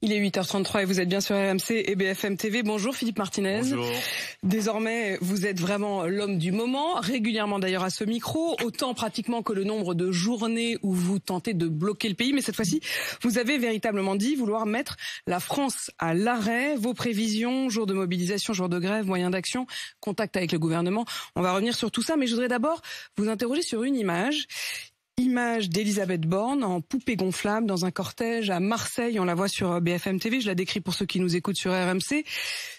Il est 8h33 et vous êtes bien sur RMC et BFM TV. Bonjour Philippe Martinez. Bonjour. Désormais, vous êtes vraiment l'homme du moment, régulièrement d'ailleurs à ce micro, autant pratiquement que le nombre de journées où vous tentez de bloquer le pays. Mais cette fois-ci, vous avez véritablement dit vouloir mettre la France à l'arrêt. Vos prévisions, jour de mobilisation, jour de grève, moyens d'action, contact avec le gouvernement. On va revenir sur tout ça, mais je voudrais d'abord vous interroger sur une image Image d'Elisabeth Borne en poupée gonflable dans un cortège à Marseille. On la voit sur euh, BFM TV. Je la décris pour ceux qui nous écoutent sur RMC.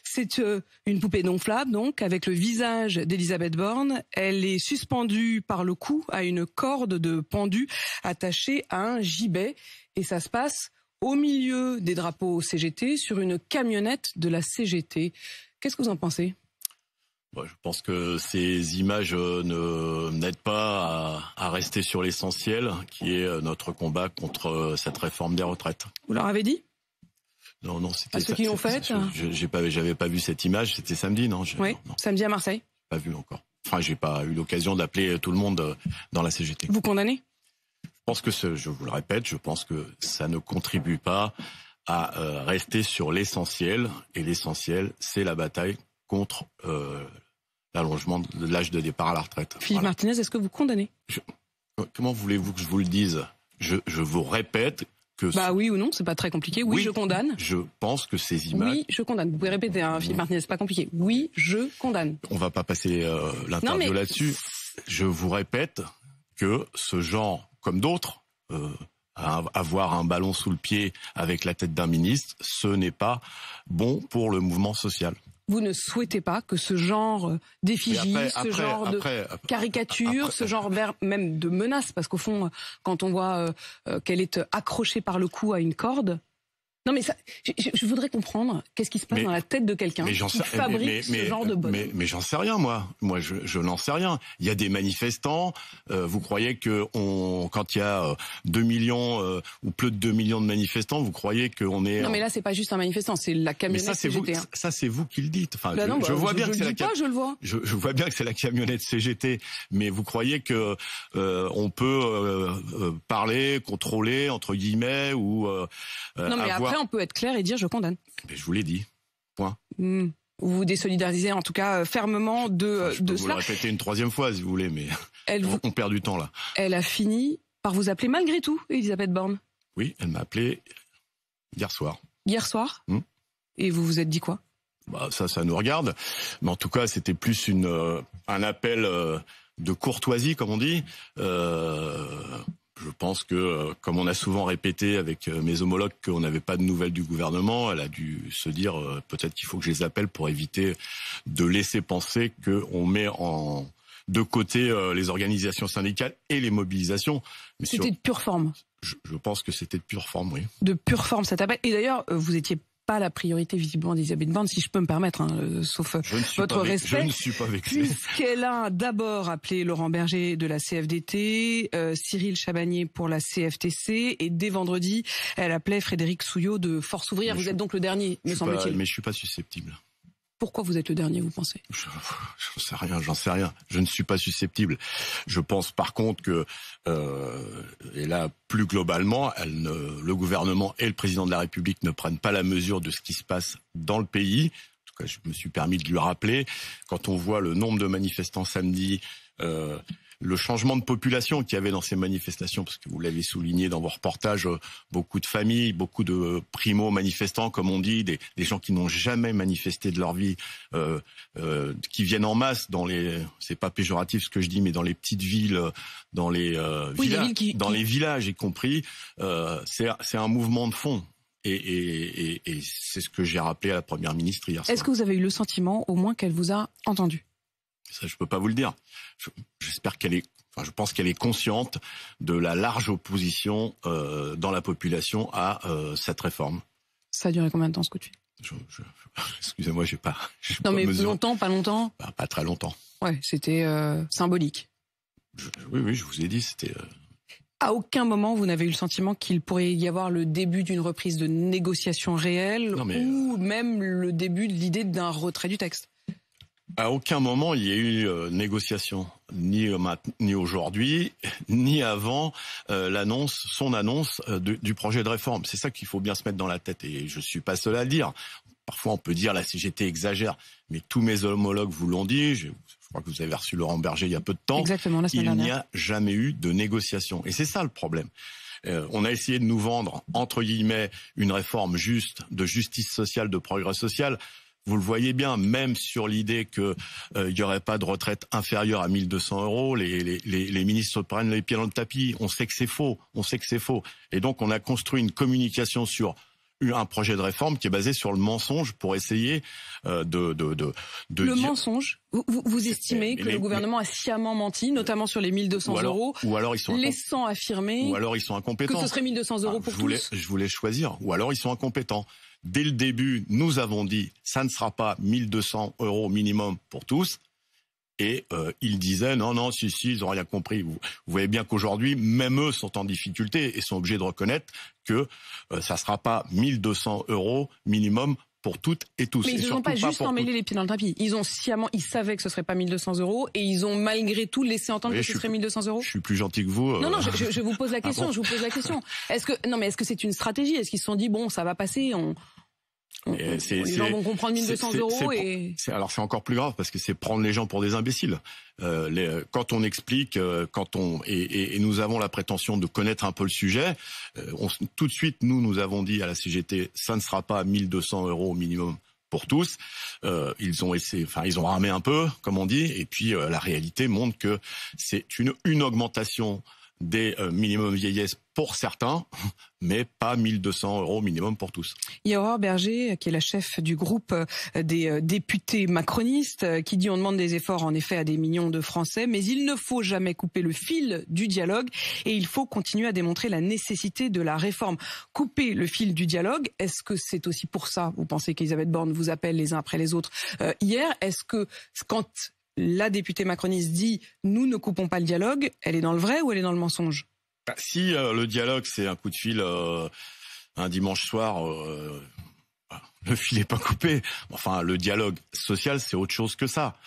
C'est euh, une poupée gonflable, donc, avec le visage d'Elisabeth Borne. Elle est suspendue par le cou à une corde de pendu attachée à un gibet. Et ça se passe au milieu des drapeaux CGT sur une camionnette de la CGT. Qu'est-ce que vous en pensez? Bah, je pense que ces images euh, ne n'aident pas à, rester sur l'essentiel, qui est euh, notre combat contre euh, cette réforme des retraites. Vous leur avez dit Non, non, c'était. À ceux qui l'ont fait hein J'ai j'avais pas vu cette image. C'était samedi, non Oui, samedi à Marseille. Pas vu encore. Enfin, j'ai pas eu l'occasion d'appeler tout le monde dans la CGT. Vous condamnez Je pense que je vous le répète, je pense que ça ne contribue pas à rester sur l'essentiel, et l'essentiel, c'est la bataille contre euh, l'allongement de l'âge de départ à la retraite. Philippe Martinez, est-ce que vous condamnez euh, Comment voulez-vous que je vous le dise je, vous répète que... Bah oui ou non, c'est pas très compliqué. Oui, je condamne. Je pense que ces images... Oui, je condamne. Vous pouvez répéter, hein, Philippe Martinez, c'est pas compliqué. Oui, je condamne. On va pas passer euh, l'interview là-dessus. Je vous répète que ce genre, comme d'autres... avoir un ballon sous le pied avec la tête d'un ministre, ce n'est pas bon pour le mouvement social vous ne souhaitez pas que ce genre d'effigie, ce genre de caricature, ce genre même de menace, parce qu'au fond, euh, quand on voit euh, euh, qu'elle est accrochée par le cou à une corde, non mais ça, je, voudrais comprendre qu'est-ce qui se passe dans la tête de quelqu'un qui fabrique ce genre de choses. Mais, j'en sais rien moi. Moi je, n'en sais rien. Il y a des manifestants. Euh, vous croyez que on, quand il y a 2 euh, millions euh, ou plus de 2 millions de manifestants, vous croyez qu'on est Non mais là c'est pas juste un manifestant, c'est la camionnette CGT. Vous, Ça c'est vous qui le dites. Enfin, bah je, bah, vois bien que c'est la je, le vois. je, vois bien que c'est la camionnette CGT, mais vous croyez que on peut parler, contrôler entre guillemets ou avoir après, on peut être clair et dire je condamne. Mais je vous l'ai dit. Point. Hmm. vous désolidarisez en tout cas euh, fermement de, je euh, Vous le répéter une troisième fois si vous voulez, mais elle on, perd du temps là. Elle a fini par vous appeler malgré tout, Elisabeth Borne. Oui, elle m'a appelé hier soir. Hier soir hmm. Et vous vous êtes dit quoi bah, Ça, ça nous regarde. Mais en tout cas, c'était plus une, euh, un appel de courtoisie, comme on dit. Euh, je pense que, euh, comme on a souvent répété avec euh, mes homologues qu'on n'avait pas de nouvelles du gouvernement, elle a dû se dire euh, peut-être qu'il faut que je les appelle pour éviter de laisser penser qu'on met de côté les organisations syndicales et les mobilisations. C'était de pure forme. Je, pense que c'était de pure forme, oui. De pure forme cet t'appelle. Et d'ailleurs, vous étiez pas la priorité visiblement d'Elisabeth Borne, si je peux me permettre, hein, sauf votre respect, puisqu'elle a d'abord appelé Laurent Berger de la CFDT, euh, Cyril Chabagnier pour la CFTC, et dès vendredi, elle appelait Frédéric Souillot de Force Ouvrière. Vous êtes donc le dernier, me semble-t-il. Mais je suis pas susceptible. Pourquoi vous êtes le dernier, vous pensez J'en sais rien, j'en sais rien. Je ne suis pas susceptible. Je pense par contre que, euh, et là plus globalement, elle le gouvernement et le président de la République ne prennent pas la mesure de ce qui se passe dans le pays. En tout cas, je me suis permis de lui rappeler, quand on voit le nombre de manifestants samedi, euh, le changement de population qu'il y avait dans ces manifestations, parce que vous l'avez souligné dans vos reportages, euh, beaucoup de familles, beaucoup de primo-manifestants, comme on dit, des, gens qui n'ont jamais manifesté de leur vie, euh, euh, qui viennent en masse dans les, c'est pas péjoratif ce que je dis, mais dans les petites villes, dans les, euh, qui, dans les villages y compris, euh, c'est un mouvement de fond. Et, et, et, et c'est ce que j'ai rappelé à la Première ministre hier soir. Est-ce que vous avez eu le sentiment, au moins, qu'elle vous a entendu ça, je peux pas vous le dire. J'espère je, qu'elle est, enfin, je pense qu'elle est consciente de la large opposition euh, dans la population à euh, cette réforme. Ça a duré combien de temps ce coup de fil Excusez-moi, je, Excusez-moi, j'ai pas. Non, mais longtemps, pas longtemps. Bah, pas très longtemps. Ouais, c'était euh, symbolique. oui, oui, je vous ai dit, c'était. À aucun moment, vous n'avez eu le sentiment qu'il pourrait y avoir le début d'une reprise de négociation réelle ou même le début de l'idée d'un retrait du texte. À aucun moment il y a eu euh, négociation, ni, euh, ni aujourd'hui, ni avant euh, l'annonce, son annonce du projet de réforme. C'est ça qu'il faut bien se mettre dans la tête. Et je suis pas seul à le dire. Parfois, on peut dire la CGT exagère, mais tous mes homologues vous l'ont dit. Je, crois que vous avez reçu Laurent Berger il y a peu de temps. Exactement, il n'y a jamais eu de négociation. Et c'est ça le problème. on a essayé de nous vendre, entre guillemets, une réforme juste, de justice sociale, de progrès social. Vous le voyez bien, même sur l'idée qu'il euh, n'y aurait pas de retraite inférieure à 1200 euros, les, ministres se prennent les pieds dans le tapis. On sait que c'est faux. On sait que c'est faux. Et donc, on a construit une communication sur un projet de réforme qui est basé sur le mensonge pour essayer euh, de... de, le mensonge vous, estimez que le gouvernement a sciemment menti, euh, notamment sur les 1200 200 euros, ou alors ils sont laissant affirmer ou alors ils sont incompétents. que ce serait 1200 ah, euros pour tous. Je voulais choisir. Ou alors ils sont incompétents. Dès le début, nous avons dit, ça ne sera pas 1200 euros minimum pour tous. Et euh, ils disaient, non, non, si, si, ils n'ont rien compris. Vous, voyez bien qu'aujourd'hui, même eux sont en difficulté et sont obligés de reconnaître que euh, ça ne sera pas 1200 euros minimum pour toutes et tous. Mais ils n'ont pas, pas juste emmêlé les pieds dans le tapis. Ils ont sciemment, ils savaient que ce ne serait pas 1200 euros et ils ont malgré tout laissé entendre que ce serait 1200 euros. Je suis plus gentil que vous. Euh, non, non, je, vous pose la ah question. je vous pose la question. Est-ce que non, mais est-ce que c'est une stratégie Est-ce qu'ils se sont dit bon, ça va passer, les gens vont comprendre 1200 euros et... alors c'est encore plus grave parce que c'est prendre les gens pour des imbéciles. Euh, les, quand on explique, euh, quand on et, et, nous avons la prétention de connaître un peu le sujet, euh, on, tout de suite nous nous avons dit à la CGT, ça ne sera pas 1200 euros au minimum pour tous. Euh, ils ont essayé, enfin ils ont ramé un peu, comme on dit, et puis euh, la réalité montre que c'est une, une augmentation des euh, minimums vieillesse pour certains, mais pas 1200 euros minimum pour tous. Il y a Aurore Berger, qui est la chef du groupe euh, des euh, députés macronistes, qui dit on demande des efforts en effet à des millions de Français, mais il ne faut jamais couper le fil du dialogue et il faut continuer à démontrer la nécessité de la réforme. Couper le fil du dialogue, est-ce que c'est aussi pour ça, vous pensez qu'Elisabeth Borne vous appelle les uns après les autres hier Est-ce que quand la députée macroniste dit nous ne coupons pas le dialogue, elle est dans le vrai ou elle est dans le mensonge bah, Si euh, le dialogue c'est un coup de fil euh, un dimanche soir, euh, bah, le fil n'est pas coupé. Enfin, le dialogue social c'est autre chose que ça.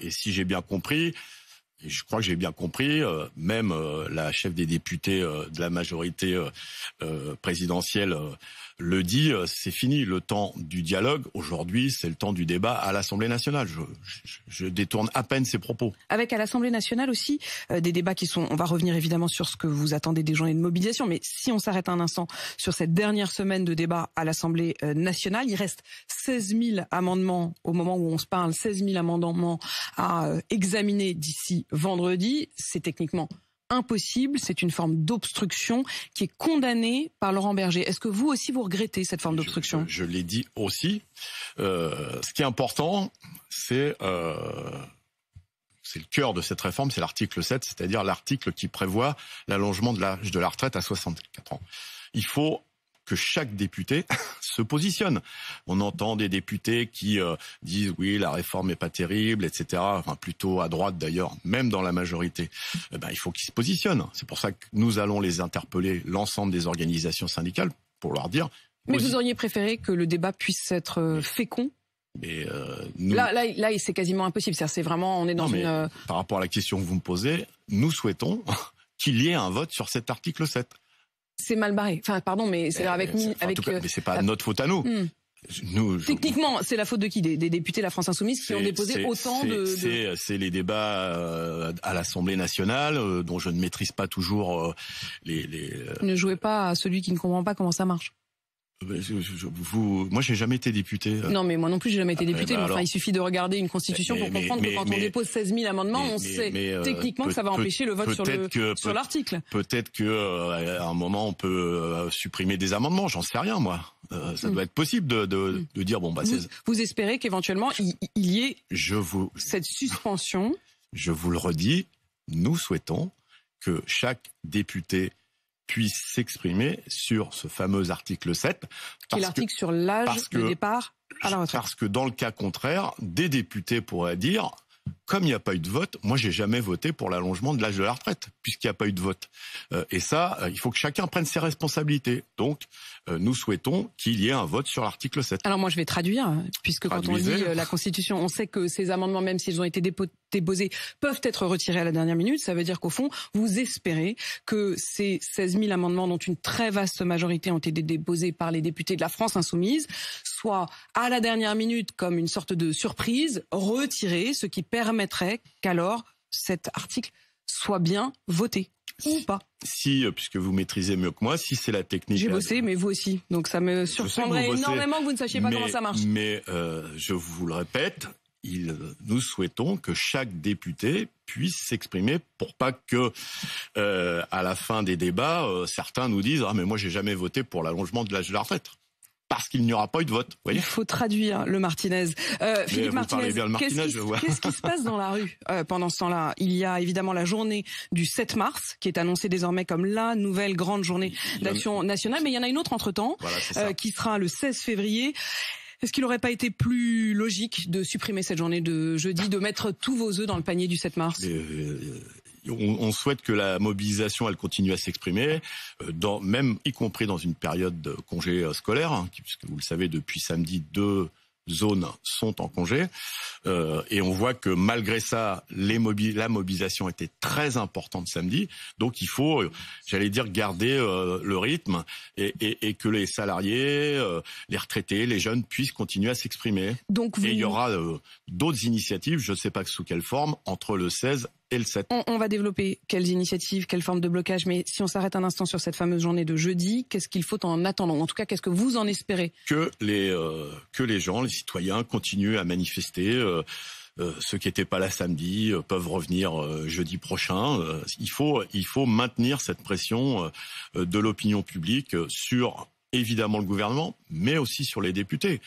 et si j'ai bien compris, je crois que j'ai bien compris, euh, même euh, la chef des députés euh, de la majorité présidentielle le dit, c'est fini le temps du dialogue. Aujourd'hui, c'est le temps du débat à l'Assemblée nationale. Je, détourne à peine ces propos. Avec à l'Assemblée nationale aussi des débats qui sont. On va revenir évidemment sur ce que vous attendez des journées de mobilisation, mais si on s'arrête un instant sur cette dernière semaine de débat à l'Assemblée nationale, il reste 16 000 amendements au moment où on se parle, 16 000 amendements à examiner d'ici vendredi, c'est techniquement impossible, c'est une forme d'obstruction qui est condamnée par Laurent Berger. Est-ce que vous aussi vous regrettez cette forme d'obstruction Je, l'ai dit aussi. Euh, ce qui est important, euh, c'est le cœur de cette réforme, c'est l'article 7, c'est-à-dire l'article qui prévoit l'allongement de l'âge de la retraite à 64 ans. Il faut que chaque député se positionne. On entend des députés qui euh, disent oui, la réforme n'est pas terrible, etc. Enfin, plutôt à droite d'ailleurs, même dans la majorité. Eh ben, il faut qu'ils se positionnent. C'est pour ça que nous allons les interpeller, l'ensemble des organisations syndicales, pour leur dire. Mais vous auriez préféré que le débat puisse être euh, fécond euh, Là, là, c'est quasiment impossible. C'est vraiment, on est dans une. Par rapport à la question que vous me posez, nous souhaitons qu'il y ait un vote sur cet article 7 c'est mal barré. Enfin, pardon, mais c'est eh, avec nous. avec, euh, mais c'est pas notre faute à nous. Hmm. Techniquement, c'est la faute de qui des, députés de la France Insoumise qui ont déposé autant de... Euh, c'est les débats euh, à l'Assemblée nationale dont je ne maîtrise pas toujours les, les... Ne jouez pas à celui qui ne comprend pas comment ça marche. Bah, vous, moi, j'ai jamais été député. Euh. Non, mais moi non plus, j'ai jamais été député. Bah, enfin, il suffit de regarder une constitution pour comprendre que quand on dépose 16 000 amendements, on sait euh, techniquement que ça va empêcher le vote sur sur l'article. Peut-être que euh, à un moment, on peut supprimer des amendements. J'en sais rien, moi. ça hmm. doit être possible hmm. de, dire bon bah. Vous, vous espérez qu'éventuellement il, y ait. Je vous. Cette suspension. Je vous le redis, nous souhaitons que chaque député puisse s'exprimer sur ce fameux article 7. Qui est l'article sur l'âge de départ à la Parce que dans le cas contraire, des députés pourraient dire comme il n'y a pas eu de vote, moi j'ai jamais voté pour l'allongement de l'âge de la retraite, puisqu'il n'y a pas eu de vote. Euh, et ça, euh, il faut que chacun prenne ses responsabilités. Donc, euh, nous souhaitons qu'il y ait un vote sur l'article 7. Alors moi je vais traduire, puisque quand on lit la Constitution, on sait que ces amendements, même s'ils ont été déposés, peuvent être retirés à la dernière minute. Ça veut dire qu'au fond, vous espérez que ces 16 000 amendements, dont une très vaste majorité ont été déposés par les députés de la France insoumise, soit à la dernière minute comme une sorte de surprise retirer, ce qui permettrait qu'alors cet article soit bien voté ou pas si, euh, puisque vous maîtrisez mieux que moi, si c'est la technique. J'ai bossé, mais vous aussi. Donc ça me surprendrait énormément que vous ne sachiez pas comment ça marche. Mais euh, je vous le répète, il, nous souhaitons que chaque député puisse s'exprimer pour pas que, euh, à la fin des débats, certains nous disent ah mais moi j'ai jamais voté pour l'allongement de l'âge de la retraite parce qu'il n'y aura pas eu de vote. Il faut traduire le Martinez. Euh, Philippe Martinez, qu'est-ce, qui, se passe dans la rue euh, pendant ce temps-là Il y a évidemment la journée du 7 mars, qui est annoncée désormais comme la nouvelle grande journée d'action nationale, mais il y en a une autre entre-temps, euh, qui sera le 16 février. Est-ce qu'il n'aurait pas été plus logique de supprimer cette journée de jeudi, de mettre tous vos œufs dans le panier du 7 mars on, souhaite que la mobilisation, elle continue à s'exprimer, euh, dans, même y compris dans une période de congé euh, scolaire, hein, puisque vous le savez, depuis samedi, deux zones sont en congé. Euh, et on voit que malgré ça, les la mobilisation était très importante samedi. Donc il faut, j'allais dire, garder le rythme et, que les salariés, les retraités, les jeunes puissent continuer à s'exprimer. Donc Et il y aura d'autres initiatives, je ne sais pas sous quelle forme, entre le 16 on, va développer quelles initiatives, quelles formes de blocage, mais si on s'arrête un instant sur cette fameuse journée de jeudi, qu'est-ce qu'il faut en attendant En tout cas, qu'est-ce que vous en espérez Que les euh, que les gens, les citoyens continuent à manifester. Euh, euh, ceux qui n'étaient pas là samedi peuvent revenir jeudi prochain. il faut il faut maintenir cette pression de l'opinion publique sur évidemment le gouvernement, mais aussi sur les députés.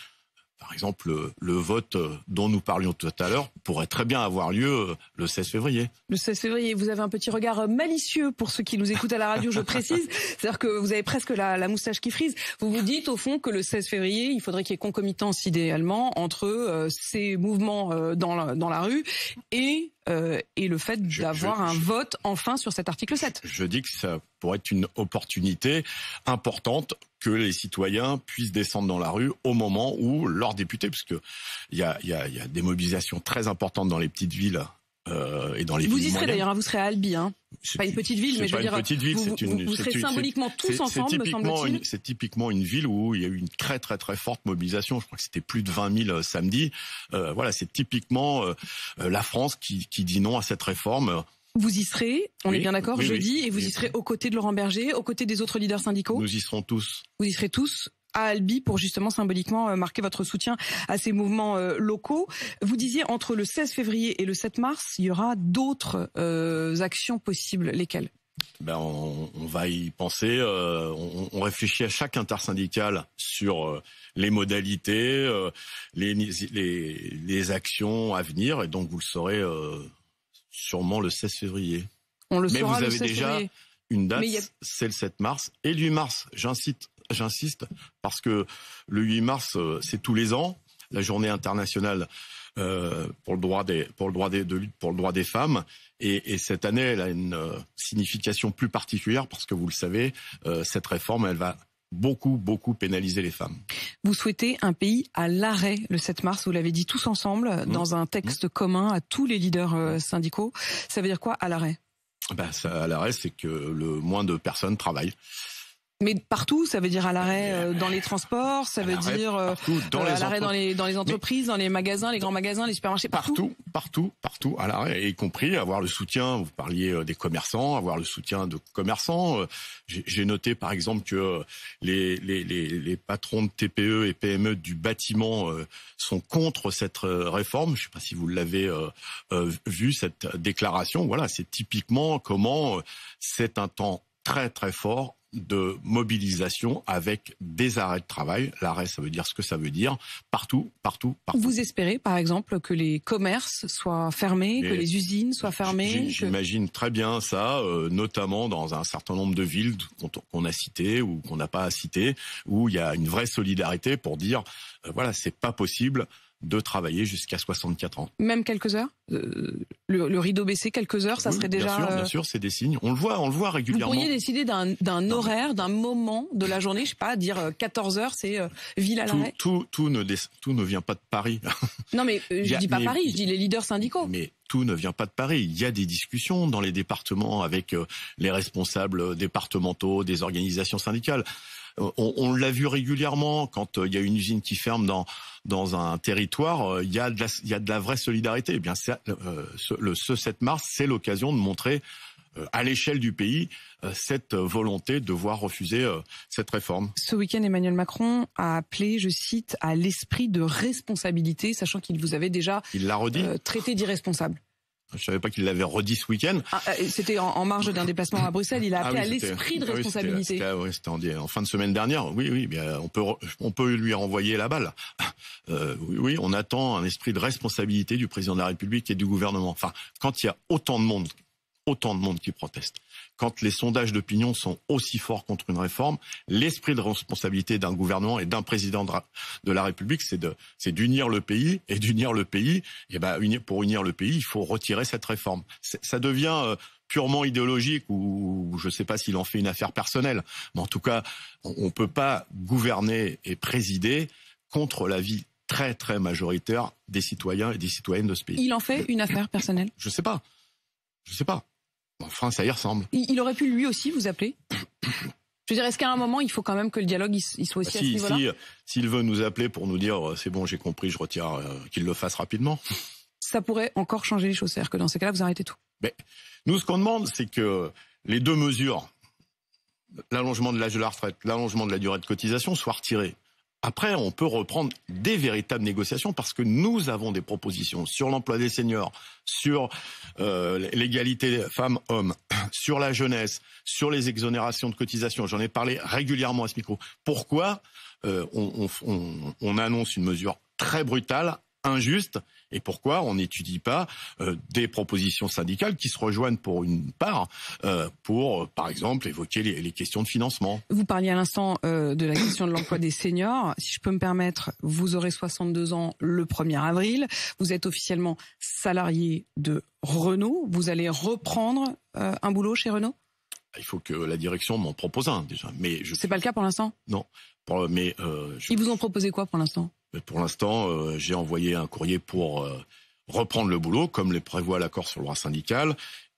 Par exemple, le, vote euh, dont nous parlions tout à l'heure pourrait très bien avoir lieu euh, le 16 février. Le 16 février, vous avez un petit regard euh, malicieux pour ceux qui nous écoutent à la radio, je précise. C'est-à-dire que vous avez presque la, moustache qui frise. Vous vous dites au fond que le 16 février, il faudrait qu'il y ait concomitance idéalement entre ces mouvements dans la rue et euh, et le fait d'avoir un vote enfin sur cet article 7. Je, dis que ça pourrait être une opportunité importante que les citoyens puissent descendre dans la rue au moment où leurs députés, parce il y a des mobilisations très importantes dans les petites villes euh, et dans les vous y serez d'ailleurs, hein, vous serez à Albi, hein. pas une petite ville, mais je veux dire, ville, vous, une, vous serez symboliquement tous ensemble, me semble-t-il. C'est typiquement une ville où il y a eu une très très très forte mobilisation. Je crois que c'était plus de 20 000 samedi. Euh, voilà, c'est typiquement euh, euh, la France qui, qui dit non à cette réforme. Vous y serez, on est bien d'accord, jeudi, et vous y serez aux côtés de Laurent Berger, aux côtés des autres leaders syndicaux Nous y serons tous. Vous y serez tous à Albi pour justement symboliquement euh, marquer votre soutien à ces mouvements euh, locaux. Vous disiez entre le 16 février et le 7 mars, il y aura d'autres euh, actions possibles. Lesquelles ben on, va y penser. on, réfléchit à chaque intersyndical sur les modalités, les, les, actions à venir. Et donc, vous le saurez sûrement le 16 février. On le Mais vous avez déjà une date, c'est le 7 mars et le 8 mars. J'incite j'insiste, parce que le 8 mars, euh, c'est tous les ans, la journée internationale euh, pour le droit des pour le droit des, pour le droit des femmes et, cette année elle a une euh, signification plus particulière parce que vous le savez cette réforme elle va beaucoup beaucoup pénaliser les femmes. Vous souhaitez un pays à l'arrêt le 7 mars, vous l'avez dit tous ensemble mmh. dans un texte commun à tous les leaders mmh. syndicaux. Ça veut dire quoi à l'arrêt ben, à l'arrêt, c'est que le moins de personnes travaillent. Mais partout, ça veut dire à l'arrêt euh, dans les transports, ça veut dire euh, dans euh, à l'arrêt dans les, entreprises, dans les magasins, les grands magasins, les supermarchés, partout. Partout, partout, à l'arrêt, y compris avoir le soutien, vous parliez des commerçants, avoir le soutien de commerçants. J'ai noté par exemple que les, les, patrons de TPE et PME du bâtiment sont contre cette réforme. Je ne sais pas si vous l'avez vu, cette déclaration. Voilà, c'est typiquement comment c'est un temps très très fort de mobilisation avec des arrêts de travail. L'arrêt, ça veut dire ce que ça veut dire. Partout, partout, partout. Vous espérez, par exemple, que les commerces soient fermés, que les usines soient fermées J'imagine très bien ça, euh, notamment dans un certain nombre de villes qu'on a citées ou qu'on n'a pas citées, où il y a une vraie solidarité pour dire, euh, voilà, c'est pas possible de travailler jusqu'à 64 ans. Même quelques heures euh, le, rideau baissé, quelques heures, ça serait serait bien déjà... Sûr, bien euh, sûr, c'est des signes. On le voit, on le voit régulièrement. Vous pourriez décider d'un horaire, d'un moment de la journée, je sais pas, dire 14 euh, heures, c'est ville à l'arrêt tout, tout, ne vient pas de Paris. non mais je ne dis pas Paris, je dis les leaders syndicaux. Mais tout ne vient pas de Paris. Il y a des discussions dans les départements avec les responsables départementaux, des organisations syndicales. Euh, on, l'a vu régulièrement quand euh, il y a une usine qui ferme dans un territoire, euh, il y a de la, vraie solidarité. Eh bien, ce, 7 mars, c'est l'occasion de montrer à l'échelle du pays cette volonté de voir refuser cette réforme. Ce week-end, Emmanuel Macron a appelé, je cite, à l'esprit de responsabilité, sachant qu'il vous avait déjà traité d'irresponsable. Je savais pas qu'il l'avait redit ce week-end. Ah, euh, c'était en, marge d'un déplacement à Bruxelles. Il a ah appelé à l'esprit de responsabilité. oui, c'était en, fin de semaine dernière. Oui, oui, on peut on peut lui renvoyer la balle. Euh, oui, oui, on attend un esprit de responsabilité du président de la République et du gouvernement. Enfin, quand il y a autant de monde, autant de monde qui proteste, quand les sondages d'opinion sont aussi forts contre une réforme, l'esprit de responsabilité d'un gouvernement et d'un président de la République, c'est d'unir le pays et d'unir le pays. Et eh ben, pour unir le pays, il faut retirer cette réforme. Ça devient euh, purement idéologique ou je ne sais pas s'il en fait une affaire personnelle. Mais en tout cas, on ne peut pas gouverner et présider contre l'avis très très majoritaire des citoyens et des citoyennes de ce pays. Il en fait une affaire personnelle Je ne sais pas. Je ne sais pas. — Enfin, ça y ressemble. Il aurait pu lui aussi vous appeler Je veux dire, est-ce qu'à un moment, il faut quand même que le dialogue il soit aussi bah euh, S'il veut nous appeler pour nous dire euh, c'est bon, j'ai compris, je retire, euh, qu'il le fasse rapidement. Ça pourrait encore changer les choses, c'est-à-dire que dans ces cas-là, vous arrêtez tout. nous, ce qu'on demande, c'est que les deux mesures, l'allongement de l'âge de la retraite, l'allongement de la durée de cotisation, soient retirées. Après, on peut reprendre des véritables négociations parce que nous avons des propositions sur l'emploi des seniors, sur l'égalité euh, l'égalité femmes-hommes, sur la jeunesse, sur les exonérations de cotisations. J'en ai parlé régulièrement à ce micro. Pourquoi euh, on annonce une mesure très brutale injuste et pourquoi on n'étudie pas euh, des propositions syndicales qui se rejoignent pour une part euh, pour, euh, par exemple, évoquer les, questions de financement. Vous parliez à l'instant de la question de l'emploi des seniors. Si je peux me permettre, vous aurez 62 ans le 1er avril. Vous êtes officiellement salarié de Renault. Vous allez reprendre un boulot chez Renault bah, il faut que la direction m'en propose un déjà. Mais je... c'est pas le cas pour l'instant. Non. mais ils vous ont proposé quoi pour l'instant pour l'instant, euh, j'ai envoyé un courrier pour euh, reprendre le boulot, comme les prévoit l'accord sur le droit syndical.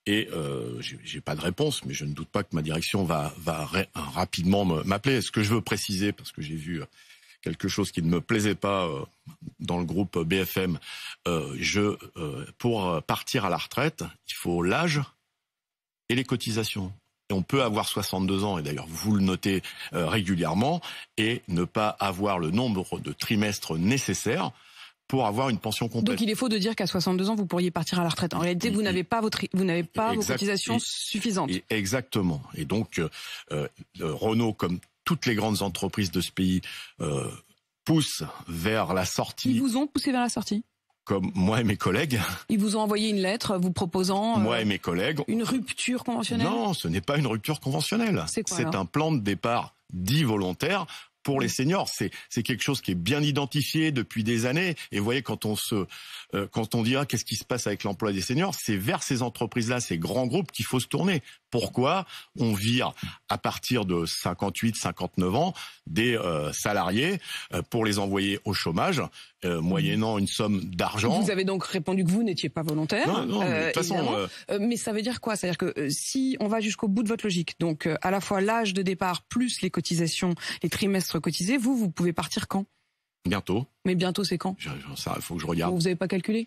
Et euh, je j'ai pas de réponse, mais je ne doute pas que ma direction va, va rapidement m'appeler. Ce que je veux préciser, parce que j'ai vu quelque chose qui ne me plaisait pas dans le groupe BFM, je, pour partir à la retraite, il faut l'âge et les cotisations. Et on peut avoir 62 ans, et d'ailleurs vous le notez euh, régulièrement, et ne pas avoir le nombre de trimestres nécessaires pour avoir une pension complète. Donc il est faux de dire qu'à 62 ans vous pourriez partir à la retraite. En réalité, vous n'avez pas votre vous pas vos cotisations suffisantes. exactement. Et donc euh, euh, Renault comme toutes les grandes entreprises de ce pays pousse vers la sortie. Ils vous ont poussé vers la sortie comme moi et mes collègues. Ils vous ont envoyé une lettre vous proposant. Euh, moi et mes collègues. Une rupture conventionnelle. Non, ce n'est pas une rupture conventionnelle. C'est un plan de départ dit volontaire pour les seniors. C'est quelque chose qui est bien identifié depuis des années. Et vous voyez quand on se euh, quand on dit ah, qu'est-ce qui se passe avec l'emploi des seniors, c'est vers ces entreprises là, ces grands groupes qu'il faut se tourner pourquoi on vire à partir de 58, 59 ans des euh, salariés euh, pour les envoyer au chômage, euh, moyennant une somme d'argent. Vous avez donc répondu que vous n'étiez pas volontaire. mais Mais ça veut dire quoi C'est-à-dire que si on va jusqu'au bout de votre logique, donc à la fois l'âge de départ plus les cotisations, les trimestres cotisés, vous, vous pouvez partir quand Bientôt. Mais bientôt, c'est quand Il faut que je regarde. Vous n'avez pas calculé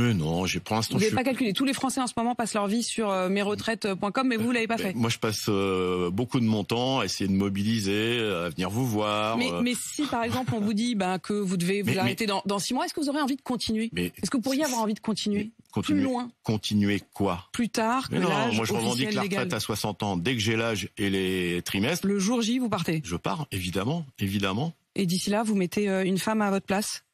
non, j'ai pour Vous n'avez pas calculé. Tous les Français en ce moment passent leur vie sur euh, mesretraites.com, mais vous ne l'avez pas euh, fait. Ben, moi, je passe euh, beaucoup de mon temps à essayer de mobiliser, à venir vous voir. Mais, si, par exemple, on vous dit ben, que vous devez vous arrêter Dans, six mois, est-ce que vous aurez envie de continuer Est-ce que vous pourriez avoir envie de continuer plus loin. Continuer quoi Plus tard. Que non, moi je revendique la retraite à 60 ans. Dès que j'ai l'âge et les trimestres. Le jour J, vous partez. Je pars, évidemment, évidemment. Et d'ici là, vous mettez une femme à votre place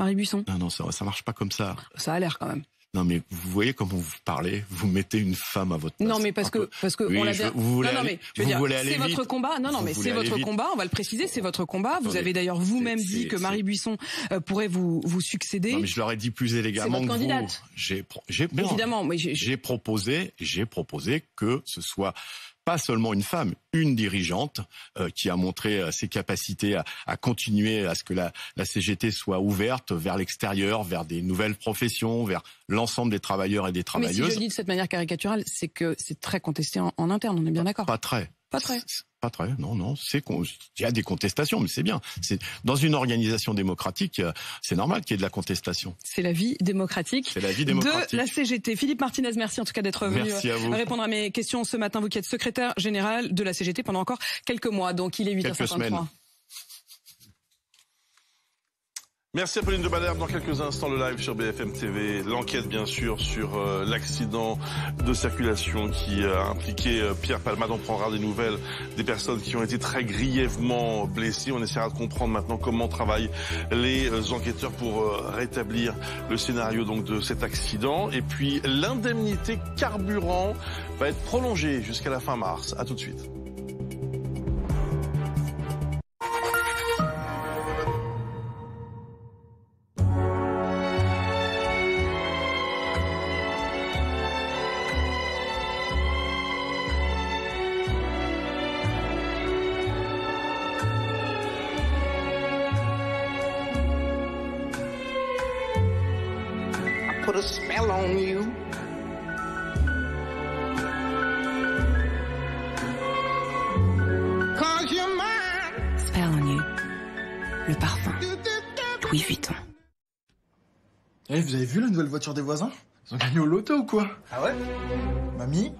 Marie Buisson. Non, non, ça, marche pas comme ça. Ça a l'air quand même. Non mais vous voyez comment vous parlez, vous mettez une femme à votre place. Non mais parce que parce que on vous voulez non, non, c'est votre combat. Non non mais c'est votre combat, on va le préciser, c'est votre combat. Vous avez d'ailleurs vous-même dit que Marie Buisson euh, pourrait vous vous succéder. Non mais je l'aurais dit plus élégamment que évidemment, j'ai proposé, j'ai proposé que ce soit pas seulement une femme, une dirigeante euh, qui a montré euh, ses capacités à, continuer à ce que la, CGT soit ouverte vers l'extérieur, vers des nouvelles professions, vers l'ensemble des travailleurs et des travailleuses. Mais je dis de cette manière caricaturale, c'est que c'est très contesté en interne, on est bien d'accord. Pas très. Pas très. Pas très, non, non. C'est il y a des contestations, mais c'est bien. C'est dans une organisation démocratique, euh, c'est normal qu'il y ait de la contestation. C'est la vie démocratique. C'est la vie démocratique de la CGT. Philippe Martinez, merci en tout cas d'être venu euh, répondre à mes questions ce matin. Vous qui êtes secrétaire général de la CGT pendant encore quelques mois, donc il est 8h53. Merci à Pauline de Balherbe. Dans quelques instants, le live sur BFM TV. L'enquête, bien sûr, sur euh, l'accident de circulation qui euh, a impliqué euh, Pierre Palmade. On prendra des nouvelles des personnes qui ont été très grièvement blessées. On essaiera de comprendre maintenant comment travaillent les enquêteurs pour rétablir le scénario donc de cet accident. Et puis, l'indemnité carburant va être prolongée jusqu'à la fin mars. À tout de suite. Spell on Le parfum. Louis Vuitton. Eh, hey, vous avez vu la nouvelle voiture des voisins Ils ont gagné au loto ou quoi Ah ouais Mamie